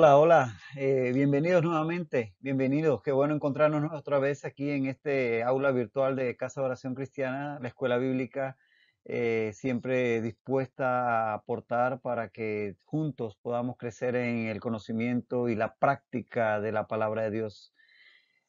Hola, hola, eh, bienvenidos nuevamente, bienvenidos, qué bueno encontrarnos otra vez aquí en este aula virtual de Casa de Oración Cristiana, la Escuela Bíblica, eh, siempre dispuesta a aportar para que juntos podamos crecer en el conocimiento y la práctica de la palabra de Dios.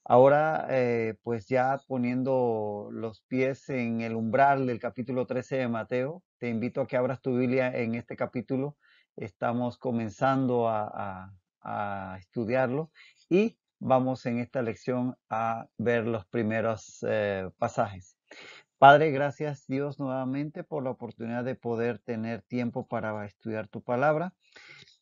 Ahora, eh, pues ya poniendo los pies en el umbral del capítulo 13 de Mateo, te invito a que abras tu Biblia en este capítulo estamos comenzando a, a estudiarlo y vamos en esta lección a ver los primeros eh, pasajes. Padre, gracias Dios nuevamente por la oportunidad de poder tener tiempo para estudiar tu palabra.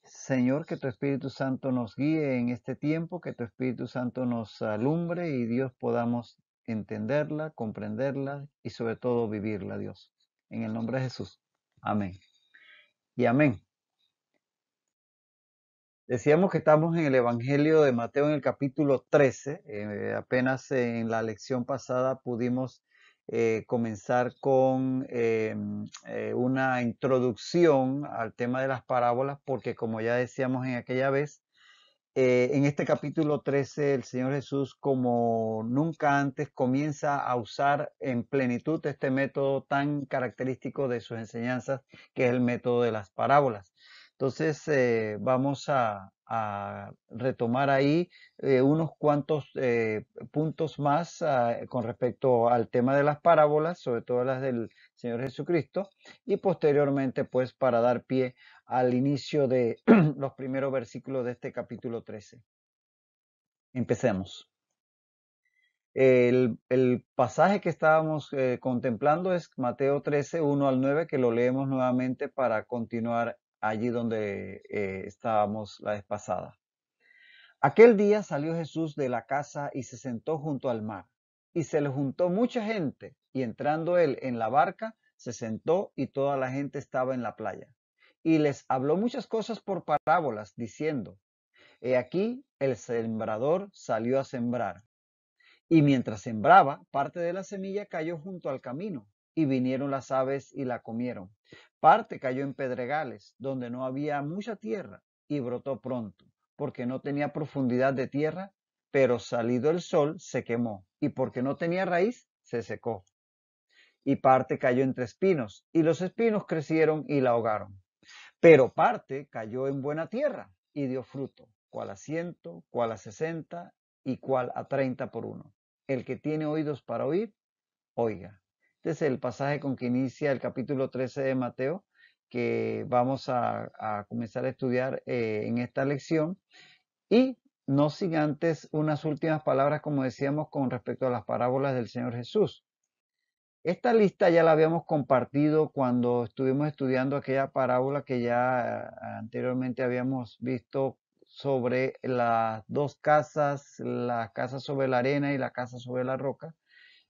Señor, que tu Espíritu Santo nos guíe en este tiempo, que tu Espíritu Santo nos alumbre y Dios podamos entenderla, comprenderla y sobre todo vivirla, Dios. En el nombre de Jesús. Amén. Y amén. Decíamos que estamos en el Evangelio de Mateo en el capítulo 13. Eh, apenas en la lección pasada pudimos eh, comenzar con em, eh, una introducción al tema de las parábolas, porque como ya decíamos en aquella vez, en este capítulo 13 el Señor Jesús, como nunca antes, comienza a usar en plenitud este método tan característico de sus enseñanzas, que es el método de las parábolas. Entonces eh, vamos a, retomar ahí eh, unos cuantos eh, puntos más ah, con respecto al tema de las parábolas, sobre todo las del Señor Jesucristo, y posteriormente pues para dar pie al inicio de los primeros versículos de este capítulo 13. Empecemos. El, pasaje que estábamos contemplando es Mateo 13, 1 al 9, que lo leemos nuevamente para continuar allí donde eh, estábamos la vez pasada. Aquel día salió Jesús de la casa y se sentó junto al mar, y se le juntó mucha gente, y entrando él en la barca, se sentó y toda la gente estaba en la playa. Y les habló muchas cosas por parábolas, diciendo, He aquí, el sembrador salió a sembrar. Y mientras sembraba, parte de la semilla cayó junto al camino, y vinieron las aves y la comieron. Parte cayó en pedregales, donde no había mucha tierra, y brotó pronto, porque no tenía profundidad de tierra, pero salido el sol se quemó, y porque no tenía raíz, se secó. Y parte cayó entre espinos, y los espinos crecieron y la ahogaron. Pero parte cayó en buena tierra, y dio fruto, cual a ciento, cual a sesenta, y cual a treinta por uno. El que tiene oídos para oír, oiga. Este es el pasaje con que inicia el capítulo 13 de Mateo, que vamos a, comenzar a estudiar eh, en esta lección. Y no sin antes unas últimas palabras, como decíamos, con respecto a las parábolas del Señor Jesús. Esta lista ya la habíamos compartido cuando estuvimos estudiando aquella parábola que ya anteriormente habíamos visto sobre las dos casas, la casa sobre la arena y la casa sobre la roca.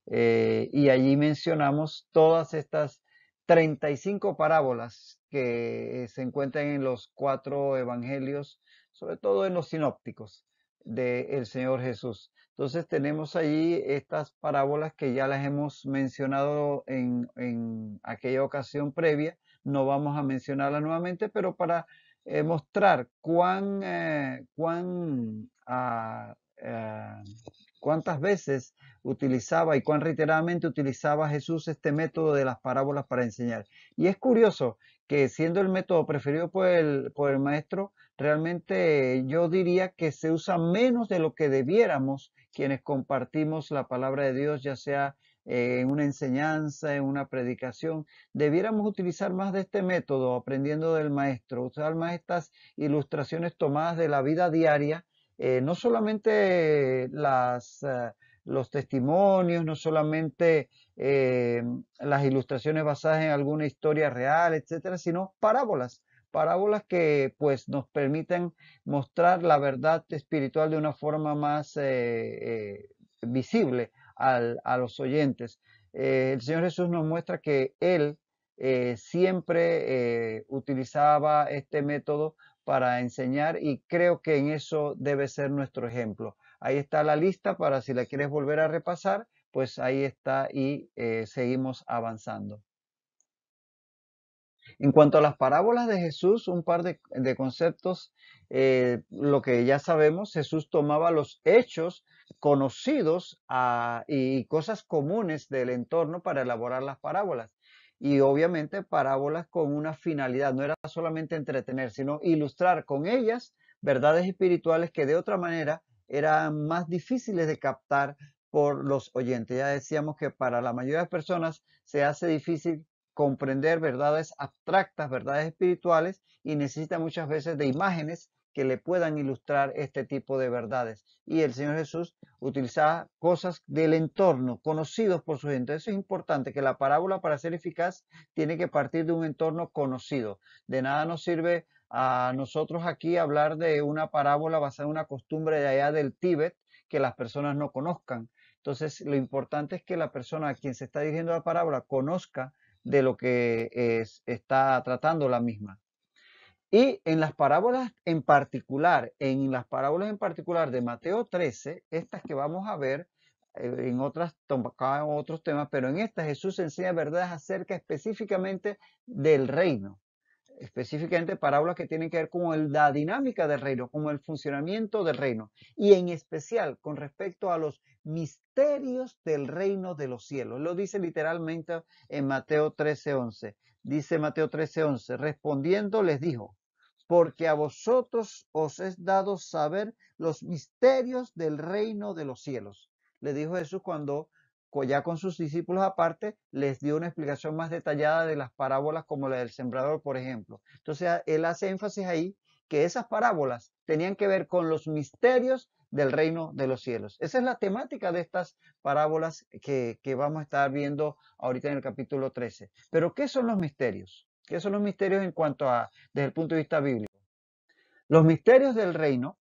Eh, y allí mencionamos todas estas 35 parábolas que eh, se encuentran en los cuatro evangelios, sobre todo en los sinópticos del Señor Jesús. Entonces tenemos allí estas parábolas que ya las hemos mencionado en, aquella ocasión previa. No vamos a mencionarlas nuevamente, pero para eh, mostrar cuán, cuán ah, ¿Cuántas veces utilizaba y cuán reiteradamente utilizaba Jesús este método de las parábolas para enseñar? Y es curioso que siendo el método preferido por el, maestro, realmente yo diría que se usa menos de lo que debiéramos quienes compartimos la palabra de Dios, ya sea eh, en una enseñanza, en una predicación. Debiéramos utilizar más de este método, aprendiendo del maestro, usar más estas ilustraciones tomadas de la vida diaria eh, no solamente las, eh, los testimonios, no solamente eh, las ilustraciones basadas en alguna historia real, etcétera, sino parábolas. Parábolas que pues nos permiten mostrar la verdad espiritual de una forma más visible a los oyentes. el Señor Jesús nos muestra que Él siempre utilizaba este método para enseñar y creo que en eso debe ser nuestro ejemplo. Ahí está la lista para si la quieres volver a repasar, pues ahí está y eh, seguimos avanzando. En cuanto a las parábolas de Jesús, un par de, conceptos, eh, lo que ya sabemos, Jesús tomaba los hechos conocidos ah, y cosas comunes del entorno para elaborar las parábolas y obviamente parábolas con una finalidad. No era solamente entretener, sino ilustrar con ellas verdades espirituales que de otra manera eran más difíciles de captar por los oyentes. Ya decíamos que para la mayoría de personas se hace difícil comprender verdades abstractas, verdades espirituales y necesita muchas veces de imágenes que le puedan ilustrar este tipo de verdades. Y el Señor Jesús utilizaba cosas del entorno, conocidos por su gente. Eso es importante, que la parábola para ser eficaz tiene que partir de un entorno conocido. De nada nos sirve a nosotros aquí hablar de una parábola basada en una costumbre de allá del Tíbet que las personas no conozcan. Entonces, lo importante es que la persona a quien se está dirigiendo la parábola conozca de lo que está tratando la misma. Y en las parábolas en particular, en las parábolas en particular de Mateo 13, estas que vamos a ver, eh, en otras otros temas, pero en esta Jesús enseña verdades acerca específicamente del reino, específicamente parábolas que tienen que ver con la dinámica del reino, como el funcionamiento del reino, y en especial con respecto a los misterios del reino de los cielos. Lo dice literalmente en Mateo 13:11. Dice Mateo 13:11, respondiendo les dijo, porque a vosotros os es dado saber los misterios del reino de los cielos. Le dijo Jesús cuando ya con sus discípulos aparte les dio una explicación más detallada de las parábolas como la del sembrador, por ejemplo. Entonces, él hace énfasis ahí que esas parábolas tenían que ver con los misterios del reino de los cielos. Esa es la temática de estas parábolas que, que, vamos a estar viendo ahorita en el capítulo 13. Pero, ¿qué son los misterios? ¿Qué son los misterios en cuanto a, desde el punto de vista bíblico? Los misterios del reino,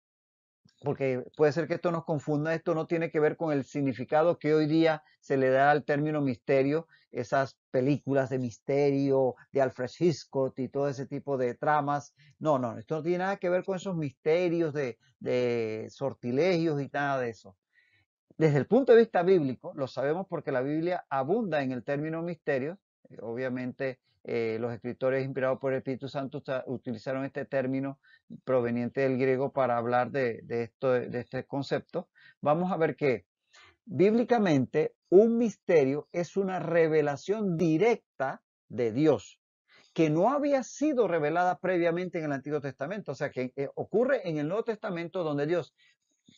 porque puede ser que esto nos confunda, esto no tiene que ver con el significado que hoy día se le da al término misterio, esas películas de misterio de Alfred Hitchcock y todo ese tipo de tramas. No, no, esto no tiene nada que ver con esos misterios de, de sortilegios y nada de eso. Desde el punto de vista bíblico, lo sabemos porque la Biblia abunda en el término misterio eh, obviamente, eh, los escritores inspirados por el Espíritu Santo utilizaron este término proveniente del griego para hablar de, este concepto. Vamos a ver que bíblicamente un misterio es una revelación directa de Dios que no había sido revelada previamente en el Antiguo Testamento, o sea que eh, ocurre en el Nuevo Testamento donde Dios,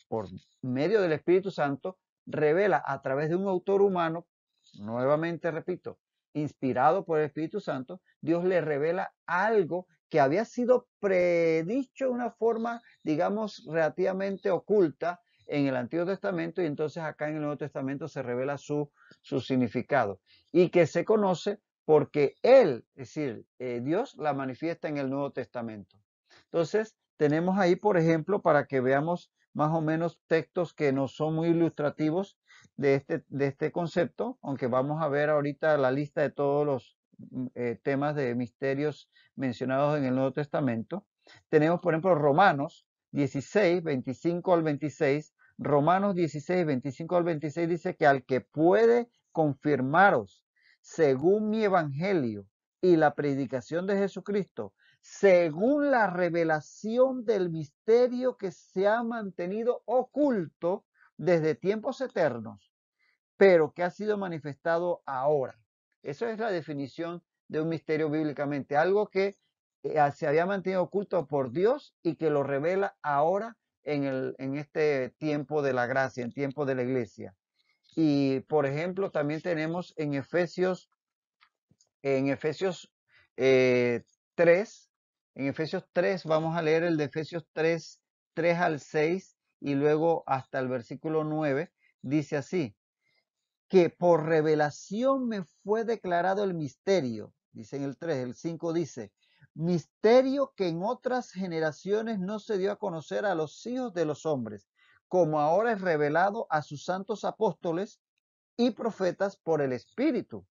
por medio del Espíritu Santo, revela a través de un autor humano, nuevamente repito, inspirado por el Espíritu Santo, Dios le revela algo que había sido predicho de una forma, digamos, relativamente oculta en el Antiguo Testamento y entonces acá en el Nuevo Testamento se revela su, su significado y que se conoce porque Él, es decir, eh, Dios la manifiesta en el Nuevo Testamento. Entonces, tenemos ahí, por ejemplo, para que veamos más o menos textos que no son muy ilustrativos, de este, de este concepto, aunque vamos a ver ahorita la lista de todos los mm, eh, temas de misterios mencionados en el Nuevo Testamento. Tenemos, por ejemplo, Romanos 16, 25 al 26. Romanos 16, 25 al 26 dice que al que puede confirmaros, según mi evangelio y la predicación de Jesucristo, según la revelación del misterio que se ha mantenido oculto desde tiempos eternos, pero que ha sido manifestado ahora. Esa es la definición de un misterio bíblicamente, algo que eh, se había mantenido oculto por Dios y que lo revela ahora en, este tiempo de la gracia, en tiempo de la iglesia. Y por ejemplo, también tenemos en Efesios, en Efesios 3, eh, en Efesios 3, vamos a leer el de Efesios 3, 3 al 6, y luego hasta el versículo 9 dice así, que por revelación me fue declarado el misterio, dice en el 3, el 5 dice, misterio que en otras generaciones no se dio a conocer a los hijos de los hombres, como ahora es revelado a sus santos apóstoles y profetas por el Espíritu.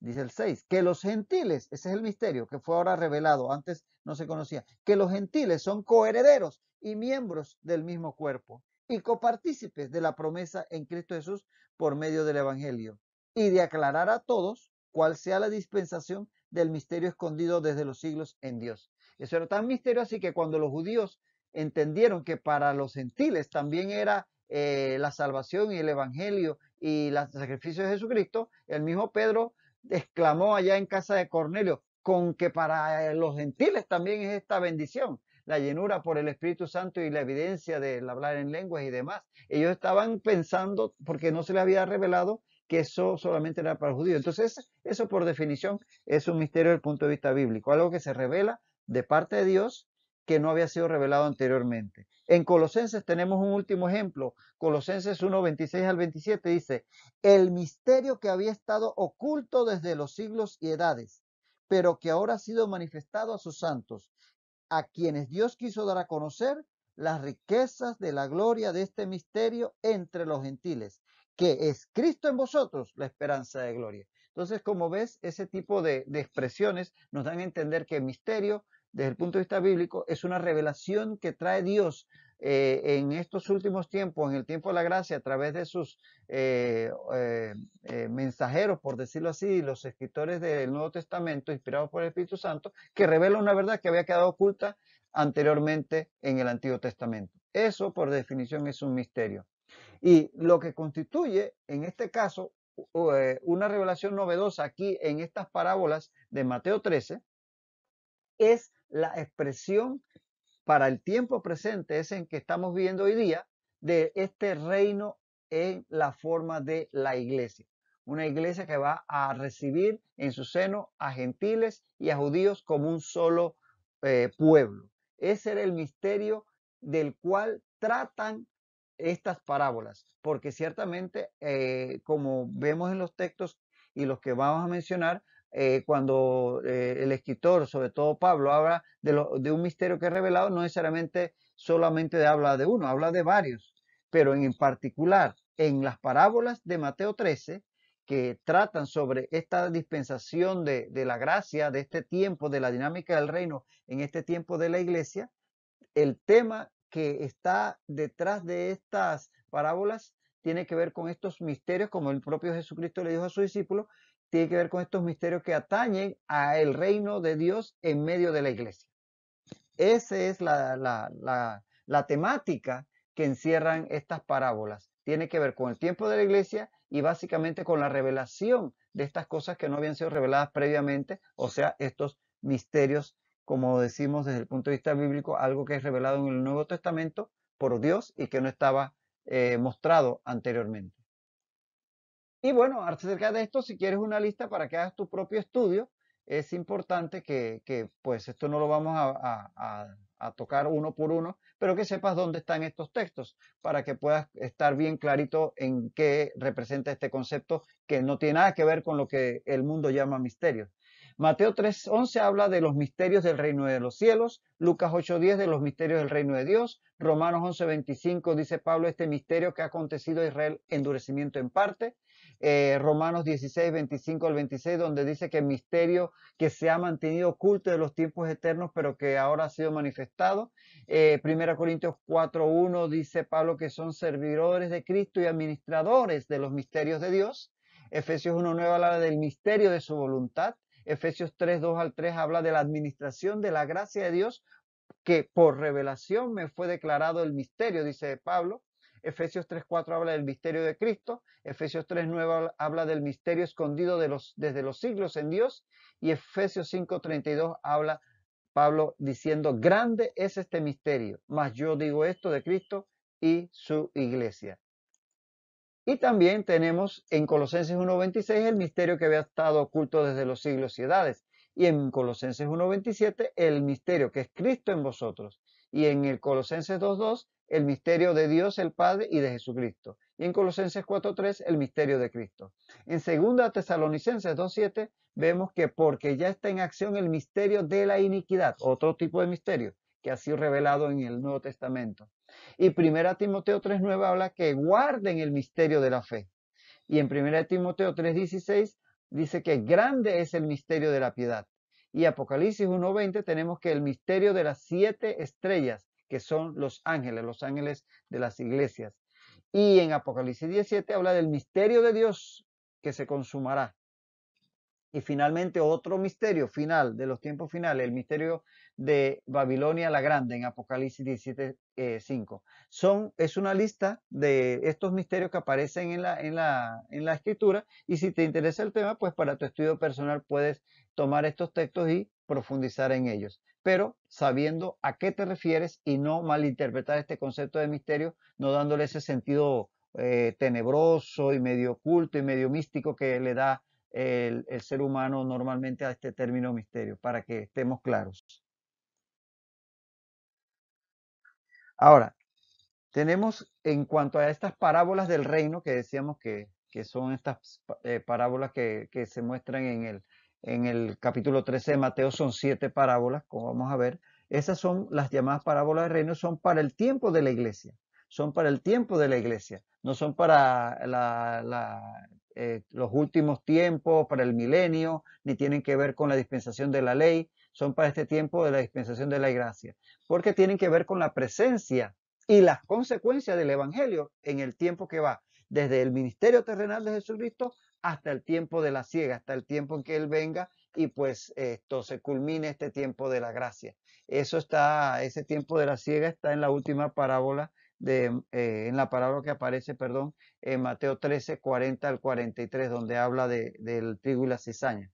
Dice el 6, que los gentiles, ese es el misterio que fue ahora revelado, antes no se conocía, que los gentiles son coherederos y miembros del mismo cuerpo y copartícipes de la promesa en Cristo Jesús por medio del Evangelio, y de aclarar a todos cuál sea la dispensación del misterio escondido desde los siglos en Dios. Eso era tan misterio así que cuando los judíos entendieron que para los gentiles también era eh, la salvación y el Evangelio y el sacrificio de Jesucristo, el mismo Pedro exclamó allá en casa de Cornelio, con que para eh, los gentiles también es esta bendición la llenura por el Espíritu Santo y la evidencia del hablar en lenguas y demás. Ellos estaban pensando, porque no se les había revelado, que eso solamente era para judíos. Entonces, eso por definición es un misterio del punto de vista bíblico, algo que se revela de parte de Dios que no había sido revelado anteriormente. En Colosenses tenemos un último ejemplo. Colosenses 1, 26 al 27 dice, el misterio que había estado oculto desde los siglos y edades, pero que ahora ha sido manifestado a sus santos, a quienes Dios quiso dar a conocer las riquezas de la gloria de este misterio entre los gentiles, que es Cristo en vosotros, la esperanza de gloria. Entonces, como ves, ese tipo de, expresiones nos dan a entender que el misterio, desde el punto de vista bíblico, es una revelación que trae Dios eh, en estos últimos tiempos, en el tiempo de la gracia, a través de sus eh, eh, mensajeros, por decirlo así, los escritores del Nuevo Testamento, inspirados por el Espíritu Santo, que revela una verdad que había quedado oculta anteriormente en el Antiguo Testamento. Eso, por definición, es un misterio. Y lo que constituye, en este caso, una revelación novedosa aquí en estas parábolas de Mateo 13, es la expresión para el tiempo presente es en que estamos viviendo hoy día de este reino en la forma de la iglesia. Una iglesia que va a recibir en su seno a gentiles y a judíos como un solo eh, pueblo. Ese era el misterio del cual tratan estas parábolas, porque ciertamente, eh, como vemos en los textos y los que vamos a mencionar, eh, cuando eh, el escritor, sobre todo Pablo, habla de, un misterio que es revelado, no necesariamente solamente habla de uno, habla de varios, pero en particular en las parábolas de Mateo 13, que tratan sobre esta dispensación de, la gracia, de este tiempo, de la dinámica del reino, en este tiempo de la iglesia, el tema que está detrás de estas parábolas tiene que ver con estos misterios, como el propio Jesucristo le dijo a su discípulo tiene que ver con estos misterios que atañen al reino de Dios en medio de la iglesia. Esa es la, temática que encierran estas parábolas. Tiene que ver con el tiempo de la iglesia y básicamente con la revelación de estas cosas que no habían sido reveladas previamente, o sea, estos misterios, como decimos desde el punto de vista bíblico, algo que es revelado en el Nuevo Testamento por Dios y que no estaba eh, mostrado anteriormente. Y bueno, acerca de esto, si quieres una lista para que hagas tu propio estudio, es importante que, pues esto no lo vamos a, tocar uno por uno, pero que sepas dónde están estos textos para que puedas estar bien clarito en qué representa este concepto que no tiene nada que ver con lo que el mundo llama misterio. Mateo 3.11 habla de los misterios del reino de los cielos, Lucas 8.10 de los misterios del reino de Dios, Romanos 11.25 dice Pablo este misterio que ha acontecido a Israel endurecimiento en parte, eh, Romanos 16.25 al 26, donde dice que el misterio que se ha mantenido oculto de los tiempos eternos, pero que ahora ha sido manifestado. Eh, Primera Corintios 4.1 dice Pablo que son servidores de Cristo y administradores de los misterios de Dios. Efesios 1.9 habla del misterio de su voluntad. Efesios 3, 2 al 3 habla de la administración de la gracia de Dios que por revelación me fue declarado el misterio, dice Pablo. Efesios 3.4 habla del misterio de Cristo, Efesios 3, 9 habla del misterio escondido desde los siglos en Dios y Efesios 5.32 habla Pablo diciendo, grande es este misterio, mas yo digo esto de Cristo y su iglesia. Y también tenemos en Colosenses 1.26 el misterio que había estado oculto desde los siglos y edades. Y en Colosenses 1.27 el misterio que es Cristo en vosotros. Y en el Colosenses 2.2 el misterio de Dios el Padre y de Jesucristo. Y en Colosenses 4.3 el misterio de Cristo. En 2 Tesalonicenses 2.7 vemos que porque ya está en acción el misterio de la iniquidad, otro tipo de misterio, que ha sido revelado en el Nuevo Testamento. Y 1 Timoteo 3.9 habla que guarden el misterio de la fe. Y en 1 Timoteo 3.16 dice que grande es el misterio de la piedad. Y Apocalipsis 1.20 tenemos que el misterio de las siete estrellas, que son los ángeles, los ángeles de las iglesias. Y en Apocalipsis 17 habla del misterio de Dios que se consumará. Y finalmente otro misterio final de los tiempos finales, el misterio de Babilonia la Grande en Apocalipsis 17.5. Eh, Son, es una lista de estos misterios que aparecen en la, la, en la escritura y si te interesa el tema, pues para tu estudio personal puedes tomar estos textos y profundizar en ellos, pero sabiendo a qué te refieres y no malinterpretar este concepto de misterio, no dándole ese sentido eh, tenebroso y medio oculto y medio místico que le da el, ser humano normalmente a este término misterio, para que estemos claros. Ahora, tenemos en cuanto a estas parábolas del reino que decíamos que, son estas eh, parábolas que, se muestran en el, en el capítulo 13 de Mateo, son siete parábolas, como vamos a ver. Esas son las llamadas parábolas del reino, son para el tiempo de la iglesia, son para el tiempo de la iglesia, no son para la, eh, los últimos tiempos, para el milenio, ni tienen que ver con la dispensación de la ley, son para este tiempo de la dispensación de la gracia, porque tienen que ver con la presencia y las consecuencias del Evangelio en el tiempo que va desde el ministerio terrenal de Jesucristo hasta el tiempo de la ciega, hasta el tiempo en que Él venga y pues esto se culmine este tiempo de la gracia. Eso está, ese tiempo de la ciega está en la última parábola Mm, eh, en la parábola que aparece, perdón, en Mateo 13, 40 al 43, donde habla del trigo y la cizaña.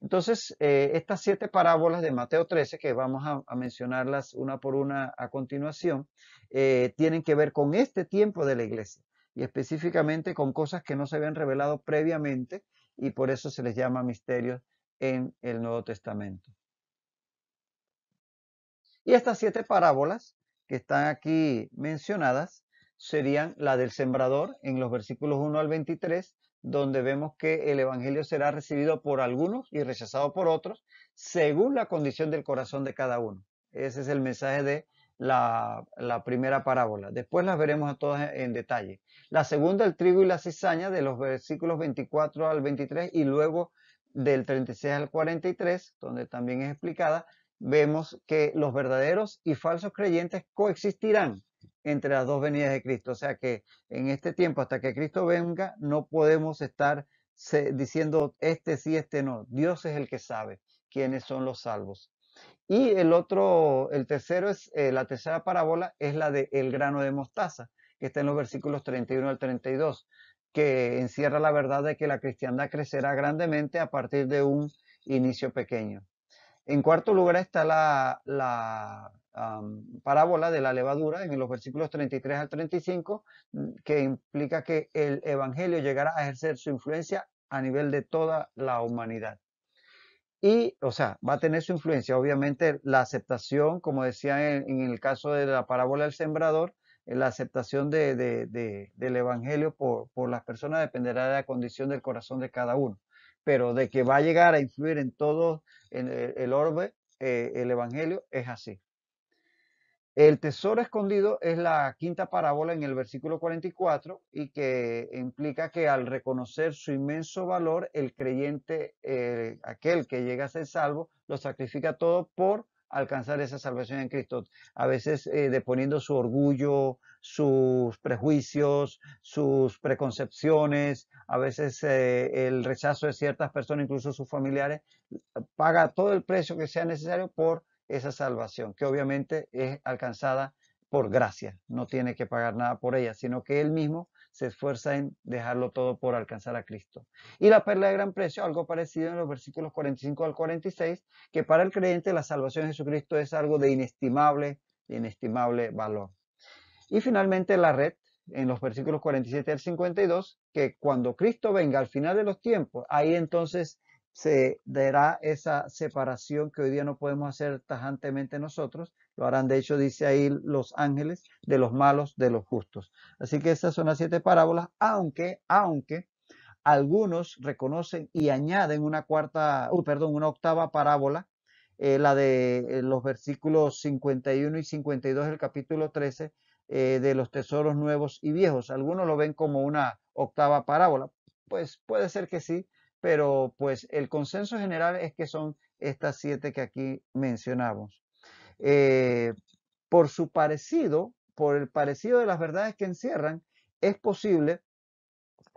Entonces, eh, estas siete parábolas de Mateo 13, que vamos a, mencionarlas una por una a continuación, eh, tienen que ver con este tiempo de la iglesia y específicamente con cosas que no se habían revelado previamente y por eso se les llama misterios en el Nuevo Testamento. Y estas siete parábolas que están aquí mencionadas serían la del sembrador en los versículos 1 al 23, donde vemos que el Evangelio será recibido por algunos y rechazado por otros, según la condición del corazón de cada uno. Ese es el mensaje de la, primera parábola. Después las veremos a todas en, en detalle. La segunda, el trigo y la cizaña, de los versículos 24 al 23 y luego del 36 al 43, donde también es explicada vemos que los verdaderos y falsos creyentes coexistirán entre las dos venidas de Cristo. O sea que en este tiempo, hasta que Cristo venga, no podemos estar diciendo este sí, este no. Dios es el que sabe quiénes son los salvos. Y el otro, el tercero es, eh, la tercera parábola es la de grano de mostaza, que está en los versículos 31 al 32, que encierra la verdad de que la cristiandad crecerá grandemente a partir de un inicio pequeño. En cuarto lugar está la, parábola de la levadura en los versículos 33 al 35, mm, que implica que el Evangelio llegará a ejercer su influencia a nivel de toda la humanidad. Y, o sea, va a tener su influencia. Obviamente, la aceptación, como decía en, el caso de la parábola del sembrador, eh, la aceptación del Evangelio por las personas dependerá de la condición del corazón de cada uno pero de que va a llegar a influir en todo en eh, el, orbe, eh, el Evangelio, es así. El tesoro escondido es la quinta parábola en el versículo 44 y que implica que al reconocer su inmenso valor, el creyente, eh, aquel que llega a ser salvo, lo sacrifica todo por alcanzar esa salvación en Cristo. A veces deponiendo su orgullo, sus prejuicios, sus preconcepciones, a veces eh, el rechazo de ciertas personas, incluso sus familiares, paga todo el precio que sea necesario por esa salvación, que obviamente es alcanzada por gracia, no tiene que pagar nada por ella, sino que él mismo se esfuerza en dejarlo todo por alcanzar a Cristo. Y la perla de gran precio, algo parecido en los versículos 45 al 46, que para el creyente la salvación de Jesucristo es algo de inestimable, inestimable valor. Y finalmente la red, en los versículos 47 al 52, que cuando Cristo venga al final de los tiempos, ahí entonces se dará esa separación que hoy día no podemos hacer tajantemente nosotros. Lo harán, de hecho, dice ahí los ángeles, de los malos, de los justos. Así que esas son las siete parábolas, aunque, aunque algunos reconocen y añaden una cuarta, uh, perdón, una octava parábola, eh, la de eh, los versículos 51 y 52 del capítulo 13, eh, de los tesoros nuevos y viejos. Algunos lo ven como una octava parábola. Pues puede ser que sí, pero pues el consenso general es que son estas siete que aquí mencionamos. Eh, por su parecido, por el parecido de las verdades que encierran, es posible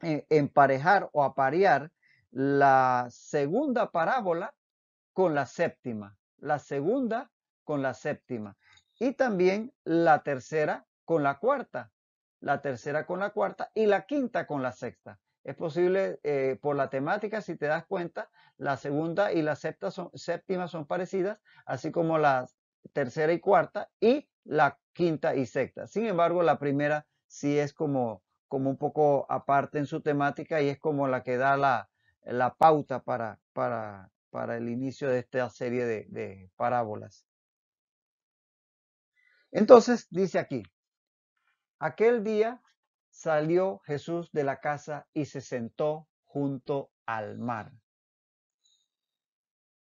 eh, emparejar o aparear la segunda parábola con la séptima, la segunda con la séptima y también la tercera con la cuarta, la tercera con la cuarta y la quinta con la sexta. Es posible eh, por la temática, si te das cuenta, la segunda y la séptima son, parecidas, así como la tercera y cuarta y la quinta y sexta. Sin embargo, la primera sí es como, como un poco aparte en su temática y es como la que da la, pauta para, para, el inicio de esta serie de parábolas. Entonces, dice aquí, Aquel día salió Jesús de la casa y se sentó junto al mar.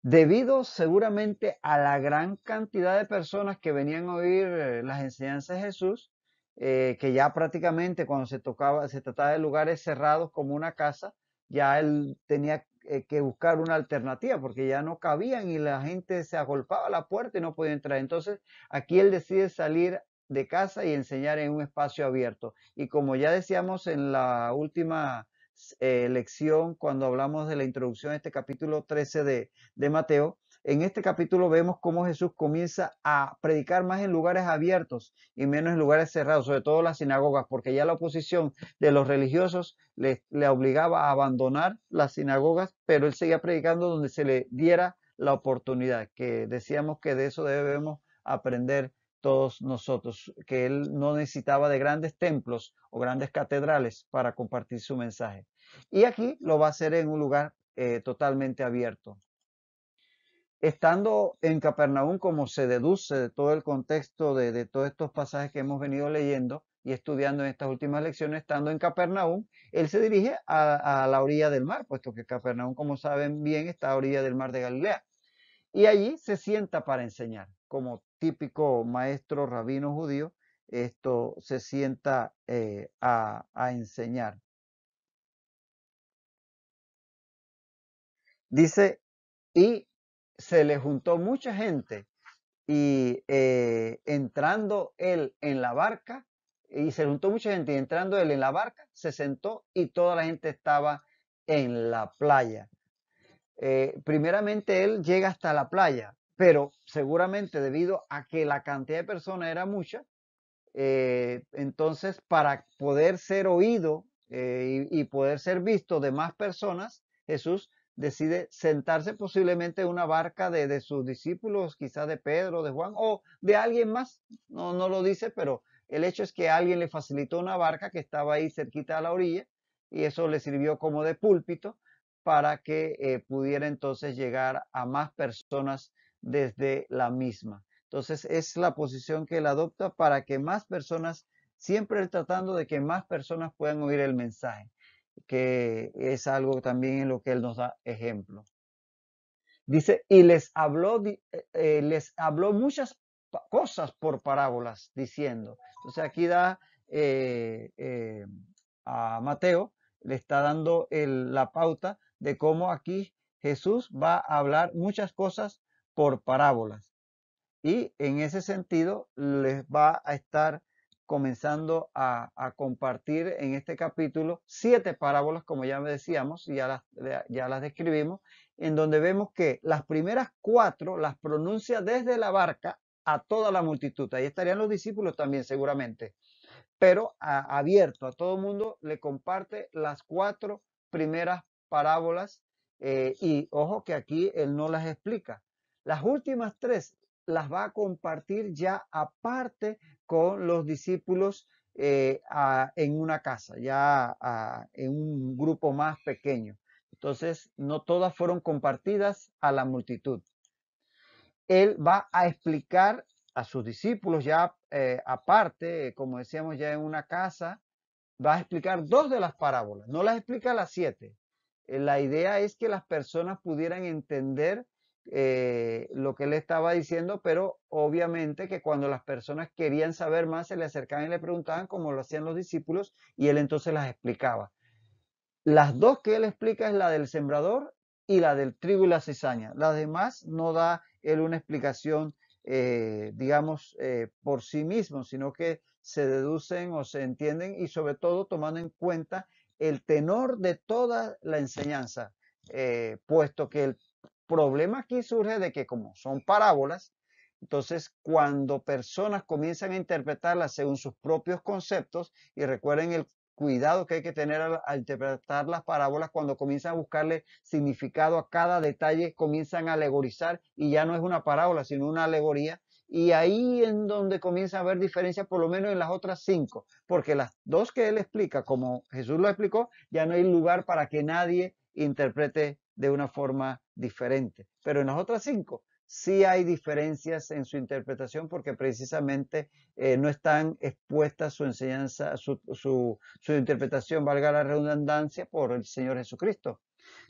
Debido seguramente a la gran cantidad de personas que venían a oír eh, las enseñanzas de Jesús, eh, que ya prácticamente cuando se, tocaba, se trataba de lugares cerrados como una casa, ya él tenía eh, que buscar una alternativa porque ya no cabían y la gente se agolpaba a la puerta y no podía entrar. Entonces aquí él decide salir de casa y enseñar en un espacio abierto. Y como ya decíamos en la última eh, lección, cuando hablamos de la introducción a este capítulo 13 de, de Mateo, en este capítulo vemos cómo Jesús comienza a predicar más en lugares abiertos y menos en lugares cerrados, sobre todo las sinagogas, porque ya la oposición de los religiosos le, le obligaba a abandonar las sinagogas, pero él seguía predicando donde se le diera la oportunidad, que decíamos que de eso debemos aprender todos nosotros, que él no necesitaba de grandes templos o grandes catedrales para compartir su mensaje. Y aquí lo va a hacer en un lugar eh, totalmente abierto. Estando en Capernaum, como se deduce de todo el contexto de, todos estos pasajes que hemos venido leyendo y estudiando en estas últimas lecciones, estando en Capernaum, él se dirige a, la orilla del mar, puesto que Capernaum, como saben bien, está a orilla del mar de Galilea. Y allí se sienta para enseñar, como típico maestro rabino judío, esto se sienta eh, a, enseñar. Dice, y se le juntó mucha gente y eh, entrando él en la barca, y se juntó mucha gente y entrando él en la barca, se sentó y toda la gente estaba en la playa. Eh, primeramente él llega hasta la playa, pero seguramente debido a que la cantidad de personas era mucha, eh, entonces para poder ser oído eh, y, poder ser visto de más personas, Jesús decide sentarse posiblemente en una barca de, de sus discípulos, quizás de Pedro, de Juan o de alguien más, no, no lo dice, pero el hecho es que alguien le facilitó una barca que estaba ahí cerquita a la orilla y eso le sirvió como de púlpito para que eh, pudiera entonces llegar a más personas desde la misma. Entonces es la posición que él adopta para que más personas, siempre tratando de que más personas puedan oír el mensaje, que es algo también en lo que él nos da ejemplo. Dice, y les habló, eh, eh, les habló muchas cosas por parábolas, diciendo. Entonces aquí da eh, a Mateo, le está dando la pauta de cómo aquí Jesús va a hablar muchas cosas por parábolas. Y en ese sentido les va a estar comenzando a, compartir en este capítulo siete parábolas, como ya me decíamos, ya las, ya las describimos, en donde vemos que las primeras cuatro las pronuncia desde la barca a toda la multitud. Ahí estarían los discípulos también seguramente. Pero abierto a todo el mundo le comparte las cuatro primeras parábolas eh, y ojo que aquí él no las explica. Las últimas tres las va a compartir ya aparte con los discípulos eh, en una casa, ya en un grupo más pequeño. Entonces, no todas fueron compartidas a la multitud. Él va a explicar a sus discípulos ya eh, aparte, como decíamos ya en una casa, va a explicar dos de las parábolas, no las explica las siete. Eh, la idea es que las personas pudieran entender eh, lo que él estaba diciendo, pero obviamente que cuando las personas querían saber más, se le acercaban y le preguntaban como lo hacían los discípulos y él entonces las explicaba. Las dos que él explica es la del sembrador y la del trigo y la cizaña. Las demás no da él una explicación, eh, digamos, eh, por sí mismo, sino que se deducen o se entienden y sobre todo tomando en cuenta el tenor de toda la enseñanza, puesto que el problema aquí surge de que como son parábolas, entonces cuando personas comienzan a interpretarlas según sus propios conceptos, y recuerden el cuidado que hay que tener al, interpretar las parábolas cuando comienzan a buscarle significado a cada detalle, comienzan a alegorizar y ya no es una parábola, sino una alegoría. Y ahí en donde comienza a haber diferencias, por lo menos en las otras cinco, porque las dos que él explica, como Jesús lo explicó, ya no hay lugar para que nadie interprete de una forma diferente. Pero en las otras cinco sí hay diferencias en su interpretación porque precisamente eh, no están expuestas su enseñanza, su, interpretación, valga la redundancia, por el Señor Jesucristo.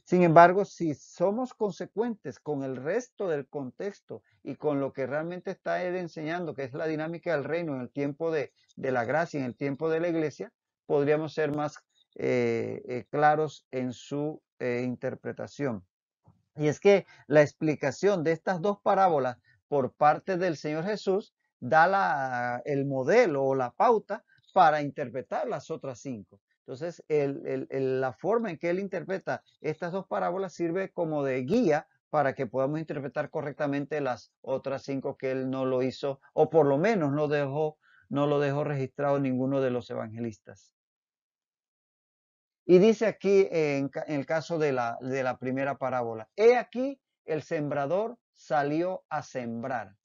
Sin embargo, si somos consecuentes con el resto del contexto y con lo que realmente está él enseñando, que es la dinámica del reino en el tiempo de, la gracia, en el tiempo de la iglesia, podríamos ser más eh, eh, claros en su eh, interpretación. Y es que la explicación de estas dos parábolas por parte del Señor Jesús da la, el modelo o la pauta para interpretar las otras cinco. Entonces, la forma en que él interpreta estas dos parábolas sirve como de guía para que podamos interpretar correctamente las otras cinco que él no lo hizo, o por lo menos no, dejó, no lo dejó registrado ninguno de los evangelistas. Y dice aquí en, el caso de la, primera parábola, he aquí el sembrador salió a sembrar.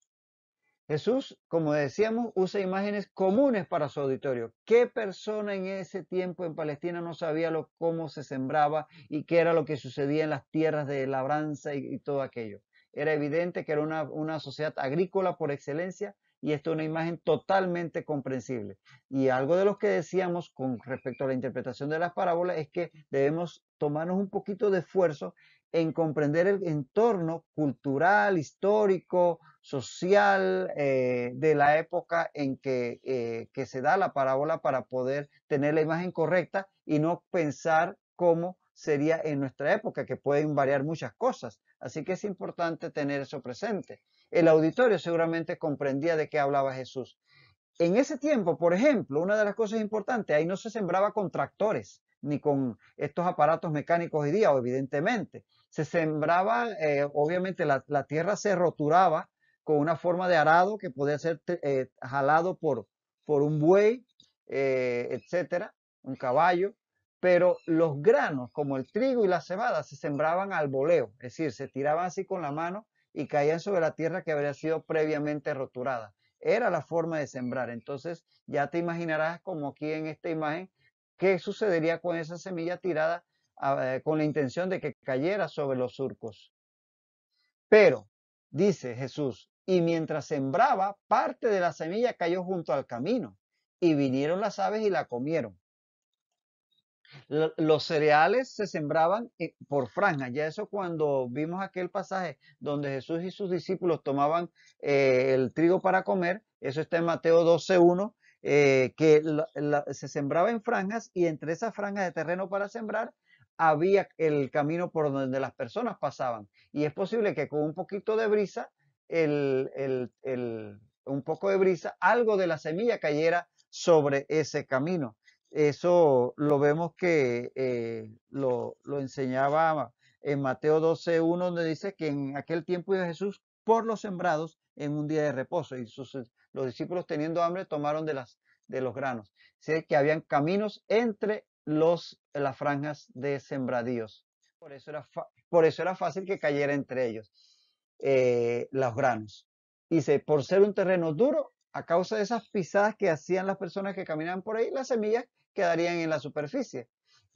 Jesús, como decíamos, usa imágenes comunes para su auditorio. ¿Qué persona en ese tiempo en Palestina no sabía lo, cómo se sembraba y qué era lo que sucedía en las tierras de labranza y, todo aquello? Era evidente que era una, una sociedad agrícola por excelencia, y esto es una imagen totalmente comprensible. Y algo de lo que decíamos con respecto a la interpretación de las parábolas es que debemos tomarnos un poquito de esfuerzo en comprender el entorno cultural, histórico, social eh, de la época en que, eh, que se da la parábola para poder tener la imagen correcta y no pensar cómo sería en nuestra época, que pueden variar muchas cosas. Así que es importante tener eso presente. El auditorio seguramente comprendía de qué hablaba Jesús. En ese tiempo, por ejemplo, una de las cosas importantes, ahí no se sembraba con tractores ni con estos aparatos mecánicos hoy día, evidentemente. Se sembraba, eh, obviamente la, tierra se roturaba con una forma de arado que podía ser eh, jalado por, por un buey, eh, etcétera, un caballo pero los granos, como el trigo y la cebada, se sembraban al voleo, es decir, se tiraban así con la mano y caían sobre la tierra que habría sido previamente roturada. Era la forma de sembrar. Entonces, ya te imaginarás, como aquí en esta imagen, qué sucedería con esa semilla tirada ah, eh, con la intención de que cayera sobre los surcos. Pero, dice Jesús, y mientras sembraba, parte de la semilla cayó junto al camino, y vinieron las aves y la comieron. Los cereales se sembraban eh, por franjas. Ya eso cuando vimos aquel pasaje donde Jesús y sus discípulos tomaban eh, el trigo para comer, eso está en Mateo 12.1, eh, que se sembraba en franjas y entre esas franjas de terreno para sembrar había el camino por donde las personas pasaban. Y es posible que con un poquito de brisa, un poco de brisa, algo de la semilla cayera sobre ese camino. Eso lo vemos que eh, lo, lo, enseñaba en Mateo 12, donde dice que en aquel tiempo iba Jesús por los sembrados en un día de reposo y sus, eh, los discípulos teniendo hambre tomaron de, las, de los granos. sé que habían caminos entre los, las franjas de sembradíos. Por eso era, por eso era fácil que cayera entre ellos eh, los granos. Dice, por ser un terreno duro, a causa de esas pisadas que hacían las personas que caminaban por ahí, las semillas quedarían en la superficie.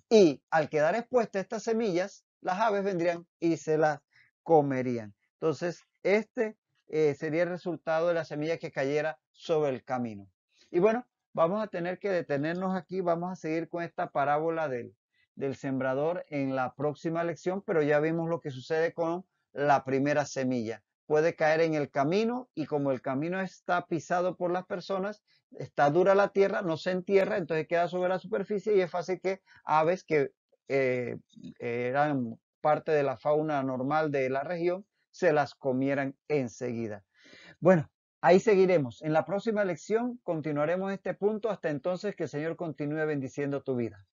Y al quedar expuestas estas semillas, las aves vendrían y se las comerían. Entonces, este eh, sería el resultado de la semilla que cayera sobre el camino. Y bueno, vamos a tener que detenernos aquí, vamos a seguir con esta parábola del, del sembrador en la próxima lección, pero ya vimos lo que sucede con la primera semilla puede caer en el camino y como el camino está pisado por las personas, está dura la tierra, no se entierra, entonces queda sobre la superficie y es fácil que aves que eh, eran parte de la fauna normal de la región se las comieran enseguida. Bueno, ahí seguiremos. En la próxima lección continuaremos este punto hasta entonces que el Señor continúe bendiciendo tu vida.